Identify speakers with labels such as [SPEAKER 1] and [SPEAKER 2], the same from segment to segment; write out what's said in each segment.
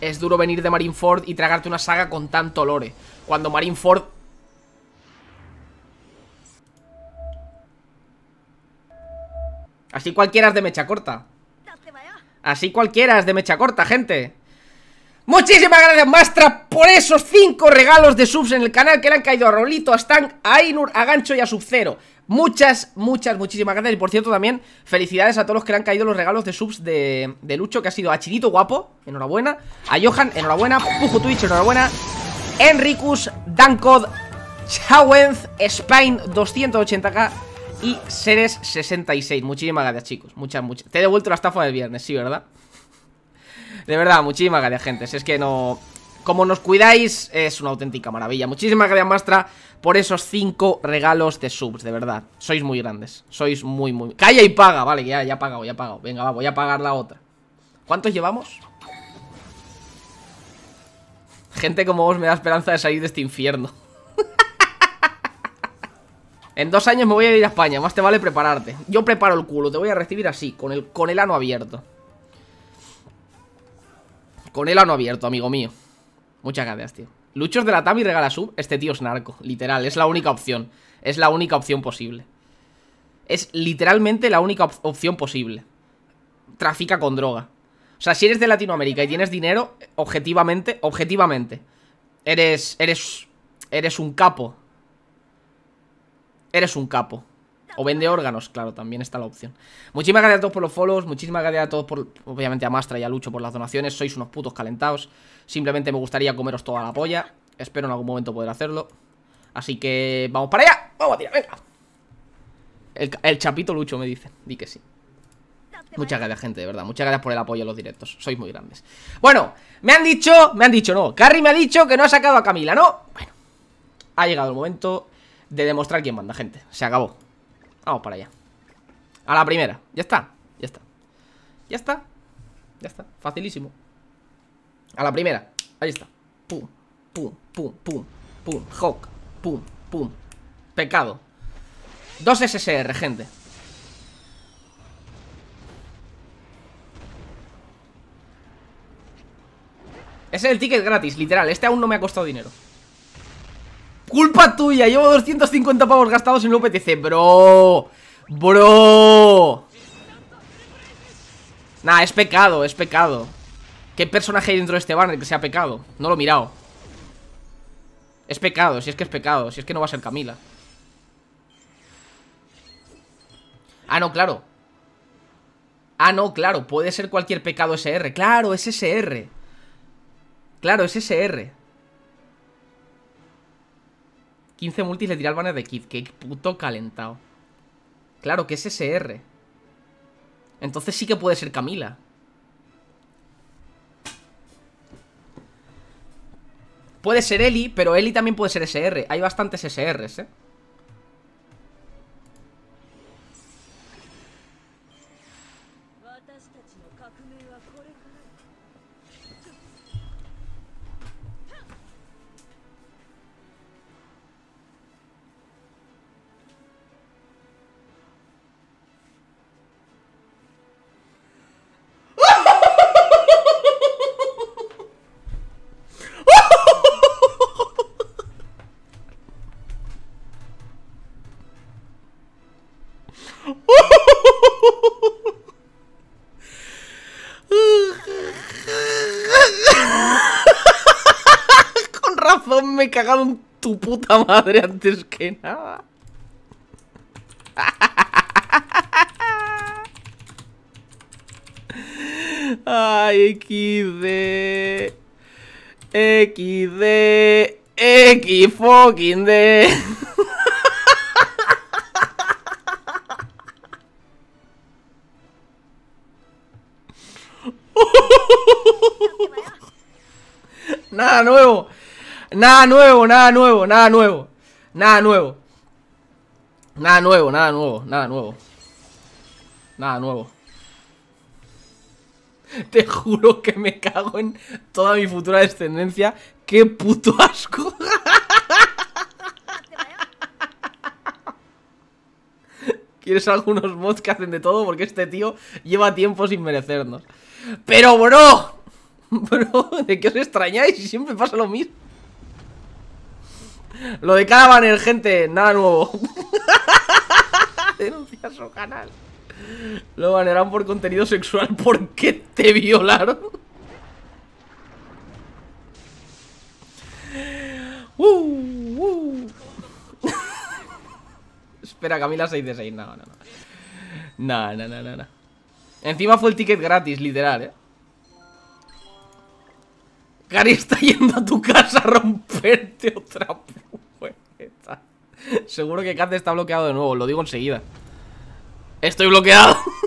[SPEAKER 1] Es duro venir de Marineford y tragarte una saga con tanto lore. Cuando Marineford... Así cualquiera es de mecha corta. Así cualquiera es de mecha corta, gente. Muchísimas gracias, Mastra, por esos 5 regalos de subs en el canal que le han caído a Rolito, a Stank, a Ainur, a Gancho y a Subcero. Muchas, muchas, muchísimas gracias. Y por cierto, también felicidades a todos los que le han caído los regalos de subs de, Lucho, que ha sido a Chinito Guapo, enhorabuena, a Johan, enhorabuena, Pujo Twitch, enhorabuena, Enricus, Dankod, Chawenz, Spine 280k y Seres 66. Muchísimas gracias, chicos. Muchas, muchas. Te he devuelto la estafa del viernes, sí, ¿verdad? De verdad, muchísimas gracias, gente. Si es que no... Como nos cuidáis, es una auténtica maravilla. Muchísimas gracias, Maestra, por esos cinco regalos de subs, de verdad. Sois muy grandes. Sois muy, muy... ¡Calla y paga! Vale, ya, ya he pagado, ya he pagado. Venga, va, voy a pagar la otra. ¿Cuántos llevamos? Gente como vos me da esperanza de salir de este infierno. En dos años me voy a ir a España, más te vale prepararte. Yo preparo el culo, te voy a recibir así, con el, con el ano abierto. Con el ano abierto, amigo mío. Muchas gracias, tío. Luchos de la TAM y regala sub. Este tío es narco, literal. Es la única opción. Es la única opción posible. Es literalmente la única opción posible. Tráfica con droga. O sea, si eres de Latinoamérica y tienes dinero, objetivamente, objetivamente, eres, eres, eres un capo. Eres un capo. O vende órganos, claro, también está la opción. Muchísimas gracias a todos por los follows, muchísimas gracias a todos por, obviamente a Mastra y a Lucho por las donaciones. Sois unos putos calentados. Simplemente me gustaría comeros toda la polla. Espero en algún momento poder hacerlo. Así que vamos para allá. Vamos a tirar, venga. El, chapito Lucho me dice. Di que sí. Muchas gracias, gente, de verdad. Muchas gracias por el apoyo a los directos. Sois muy grandes. Bueno, me han dicho, me han dicho, no. Carrie me ha dicho que no ha sacado a Camila, ¿no? Bueno, ha llegado el momento de demostrar quién manda, gente. Se acabó. Vamos para allá A la primera, ya está, ya está Ya está, ya está, facilísimo A la primera, ahí está Pum, pum, pum, pum, pum Hawk, pum, pum Pecado Dos SSR, gente Ese es el ticket gratis, literal Este aún no me ha costado dinero Culpa tuya, llevo 250 pavos gastados en un UPTC, bro Bro Nah, es pecado, es pecado ¿Qué personaje hay dentro de este banner que sea pecado? No lo he mirado Es pecado, si es que es pecado Si es que no va a ser Camila Ah, no, claro Ah, no, claro, puede ser cualquier pecado SR Claro, es SR Claro, es SR 15 multis le al banner de Kid Que Puto calentado. Claro, que es SR. Entonces sí que puede ser Camila. Puede ser Eli, pero Eli también puede ser SR. Hay bastantes SRs, ¿eh? me he cagado tu puta madre antes que nada. Ay, XD. XD. X fucking Nada nuevo. Nada nuevo, nada nuevo, nada nuevo. Nada nuevo. Nada nuevo, nada nuevo, nada nuevo. Nada nuevo. Te juro que me cago en toda mi futura descendencia. ¡Qué puto asco! ¿Quieres algunos mods que hacen de todo? Porque este tío lleva tiempo sin merecernos. ¡Pero, bro! Bro, ¿de qué os extrañáis? Siempre pasa lo mismo. Lo de banner, gente, nada nuevo. Denuncia su canal. Lo banearon por contenido sexual ¿Por qué te violaron. Uh, uh. Espera, Camila 6 de 6. No, no, no. No, no, no, no, no. Encima fue el ticket gratis, literal, eh. Cari está yendo a tu casa a romperte otra Seguro que Kat está bloqueado de nuevo, lo digo enseguida. Estoy bloqueado.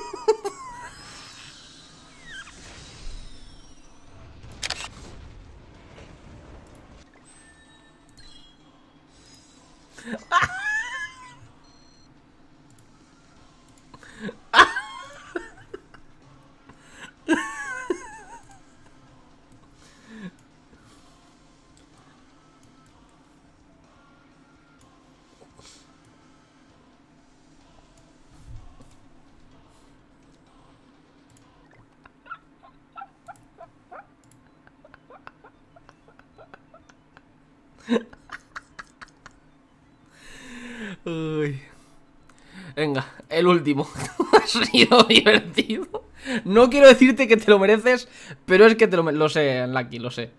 [SPEAKER 1] el último. ha sido divertido. No quiero decirte que te lo mereces, pero es que te lo Lo sé, Lucky, lo sé.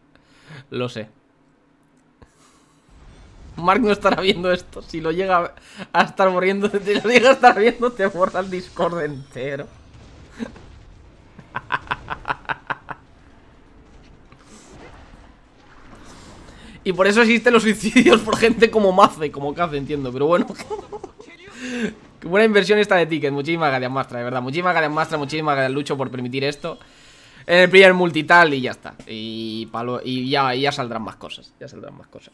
[SPEAKER 1] Lo sé. Mark no estará viendo esto. Si lo llega a estar muriendo, si lo llega a estar viendo, te borra el Discord entero. Y por eso existen los suicidios por gente como Mace, como Kaze, entiendo, pero bueno. Buena inversión esta de tickets. Muchísimas gracias, Mastra, de verdad. Muchísimas gracias, Mastra. Muchísimas gracias, Lucho, por permitir esto. En el primer multital y ya está. Y, palo, y ya, ya saldrán más cosas. Ya saldrán más cosas.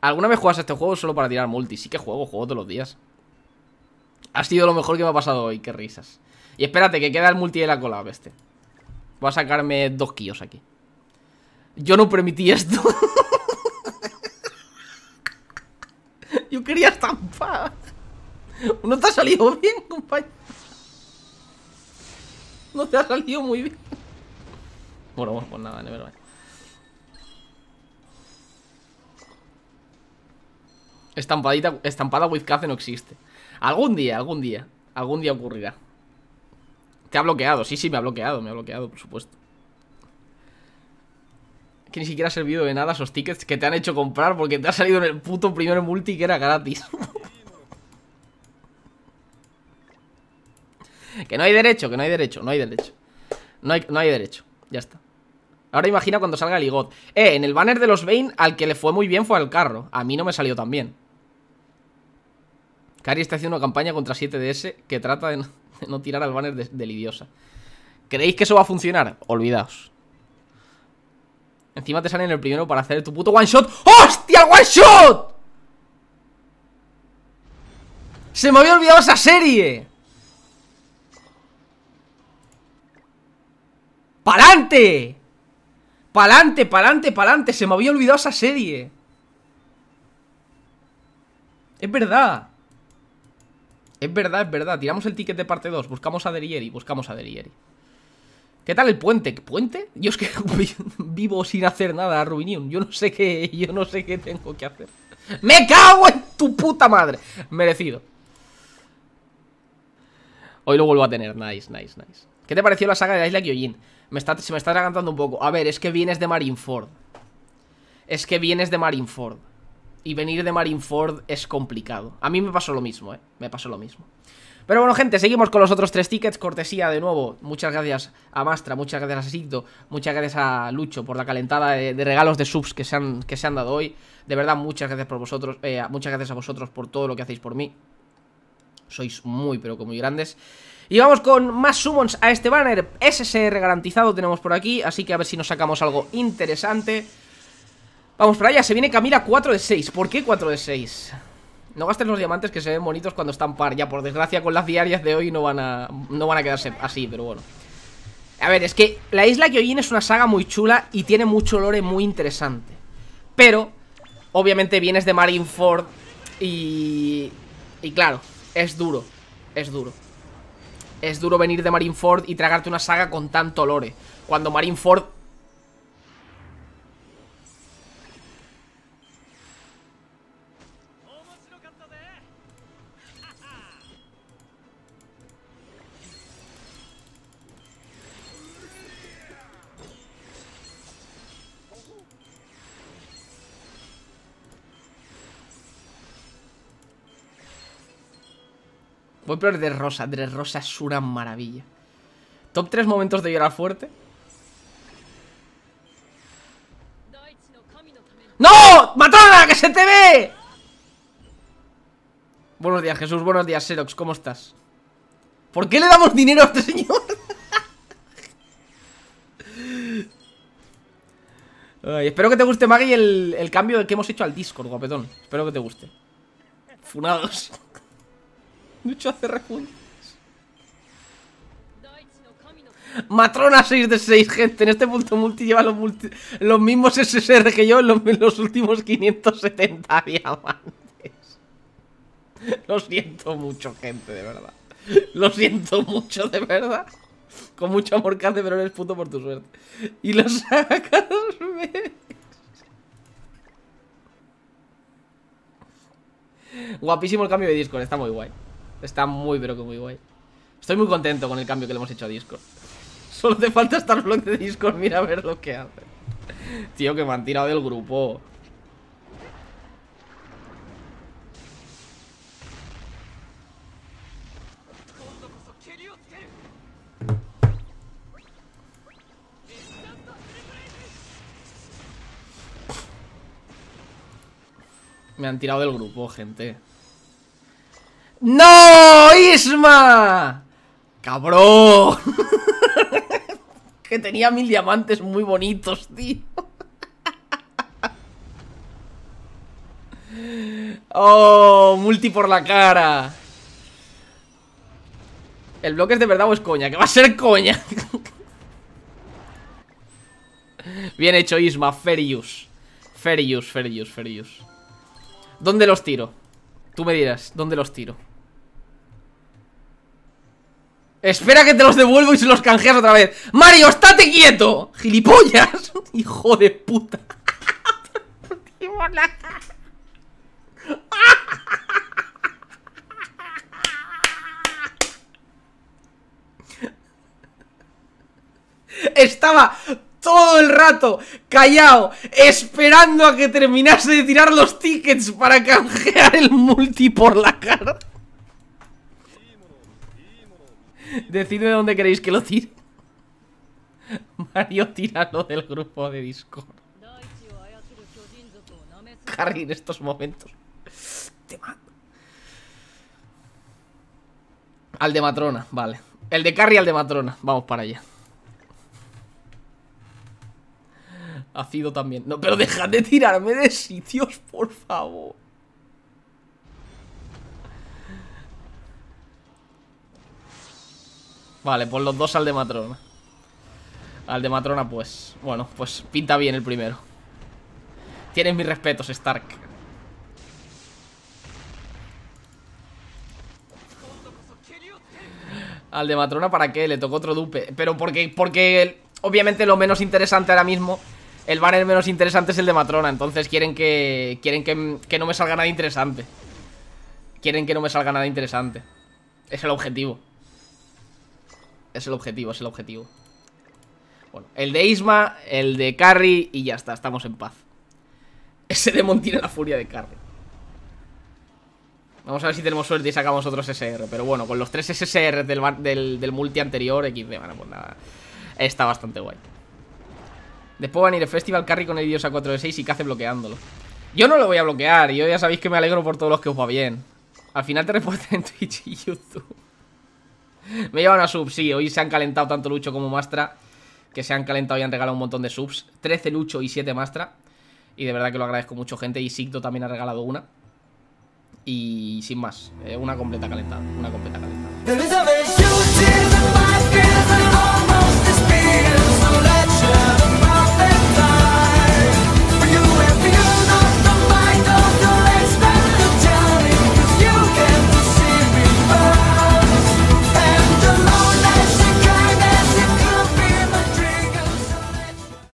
[SPEAKER 1] ¿Alguna vez juegas este juego solo para tirar multi? Sí que juego, juego todos los días. Ha sido lo mejor que me ha pasado hoy, qué risas. Y espérate, que queda el multi de la cola, este. Voy a sacarme dos kios aquí. Yo no permití esto. Yo quería estampar. No te ha salido bien, compañero. No te ha salido muy bien. Bueno, bueno, pues nada, nevermind. Estampadita, estampada with no existe. Algún día, algún día. Algún día ocurrirá. Te ha bloqueado, sí, sí, me ha bloqueado, me ha bloqueado, por supuesto. Que ni siquiera ha servido de nada esos tickets que te han hecho comprar porque te ha salido en el puto primer multi que era gratis. que no hay derecho, que no hay derecho, no hay derecho. No hay, derecho, ya está. Ahora imagina cuando salga el Eh, en el banner de los Bane, al que le fue muy bien fue al carro. A mí no me salió tan bien. Cari está haciendo una campaña contra 7DS que trata de no, tirar al banner de, del idiosa. ¿Creéis que eso va a funcionar? Olvidaos. Encima te salen el primero para hacer tu puto one shot. ¡Hostia, one shot! ¡Se me había olvidado esa serie! ¡Palante! ¡Palante, palante, palante! Se me había olvidado esa serie. Es verdad. Es verdad, es verdad. Tiramos el ticket de parte 2. Buscamos a Derieri, buscamos a Derieri. ¿Qué tal el puente? ¿Puente? Yo es que vivo sin hacer nada, Rubinium. Yo no sé qué, yo no sé qué tengo que hacer. ¡Me cago en tu puta madre! Merecido. Hoy lo vuelvo a tener, nice, nice, nice ¿Qué te pareció la saga de isla Kyojin? Me está, se me está atragantando un poco A ver, es que vienes de Marineford Es que vienes de Marineford Y venir de Marineford es complicado A mí me pasó lo mismo, eh Me pasó lo mismo pero bueno, gente, seguimos con los otros tres tickets. Cortesía de nuevo. Muchas gracias a Mastra, muchas gracias a Sigdo, muchas gracias a Lucho por la calentada de, regalos de subs que se, han, que se han dado hoy. De verdad, muchas gracias por vosotros. Eh, muchas gracias a vosotros por todo lo que hacéis por mí sois muy, pero que muy grandes. Y vamos con más summons a este banner. SSR garantizado tenemos por aquí, así que a ver si nos sacamos algo interesante. Vamos para allá, se viene Camila 4 de 6. ¿Por qué 4 de 6? No gastes los diamantes que se ven bonitos cuando están par. Ya, por desgracia, con las diarias de hoy no van a, no van a quedarse así, pero bueno. A ver, es que la isla que hoy es una saga muy chula y tiene mucho lore muy interesante. Pero, obviamente vienes de Marineford y... Y claro, es duro, es duro. Es duro venir de Marineford y tragarte una saga con tanto lore. Cuando Marineford Voy peor de Rosa. de Rosa es una maravilla. Top 3 momentos de llorar fuerte. ¡No! ¡Matona! ¡Que se te ve! Buenos días, Jesús. Buenos días, Xerox. ¿Cómo estás? ¿Por qué le damos dinero a este señor? espero que te guste, Maggie, el, el cambio que hemos hecho al Discord, guapetón. Espero que te guste. Funados. Mucho hace repuntes. Matrona 6 de 6, gente. En este punto multi lleva los, multi, los mismos SSR que yo en los, últimos 570 diamantes. Lo siento mucho, gente, de verdad. Lo siento mucho, de verdad. Con mucho amor, hace, pero eres puto por tu suerte. Y lo sacas, Guapísimo el cambio de Discord, está muy guay. Está muy, pero que muy guay. Estoy muy contento con el cambio que le hemos hecho a Discord. Solo te falta estar bloque de Discord, mira a ver lo que hace. Tío, que me han tirado del grupo. Me han tirado del grupo, gente. ¡No, Isma! ¡Cabrón! que tenía mil diamantes muy bonitos, tío. ¡Oh! Multi por la cara. ¿El bloque es de verdad o es coña? ¡Que va a ser coña! Bien hecho, Isma. Ferius. Ferius, Ferius, Ferius. ¿Dónde los tiro? Tú me dirás, ¿dónde los tiro? Espera que te los devuelvo y se los canjeas otra vez ¡Mario, estate quieto! ¡Gilipollas! ¡Hijo de puta! Estaba todo el rato callado, esperando a que terminase de tirar los tickets para canjear el multi por la cara. Decidme dónde queréis que lo tire. Mario, tíralo del grupo de Discord. Harry, en estos momentos. Te mato. Al de matrona, vale. El de Carrie al de matrona. Vamos para allá. sido también. No, pero dejad de tirarme de sitios, por favor. Vale, pues los dos al de matrona. Al de matrona, pues. Bueno, pues pinta bien el primero. Tienen mis respetos, Stark. Al de matrona, ¿para qué? Le tocó otro dupe. Pero porque, porque obviamente lo menos interesante ahora mismo el banner menos interesante es el de Matrona Entonces quieren que... Quieren que, no me salga nada interesante Quieren que no me salga nada interesante Es el objetivo es el objetivo, es el objetivo. Bueno, el de Isma, el de Carry y ya está, estamos en paz. Ese demon tiene la furia de Carry. Vamos a ver si tenemos suerte y sacamos otros SSR Pero bueno, con los tres SSR del, del, del multi anterior, XD, bueno, pues nada. Está bastante guay. Después van a ir el Festival Carry con el dios a 4 de 6 y Cace bloqueándolo. Yo no lo voy a bloquear, yo ya sabéis que me alegro por todos los que os va bien. Al final te reportan en Twitch y YouTube. Me llevan a subs, sí, hoy se han calentado tanto Lucho como Mastra Que se han calentado y han regalado un montón de subs 13 Lucho y 7 Mastra Y de verdad que lo agradezco mucho, gente Y Sigdo también ha regalado una Y sin más, eh, una completa calentada Una completa calentada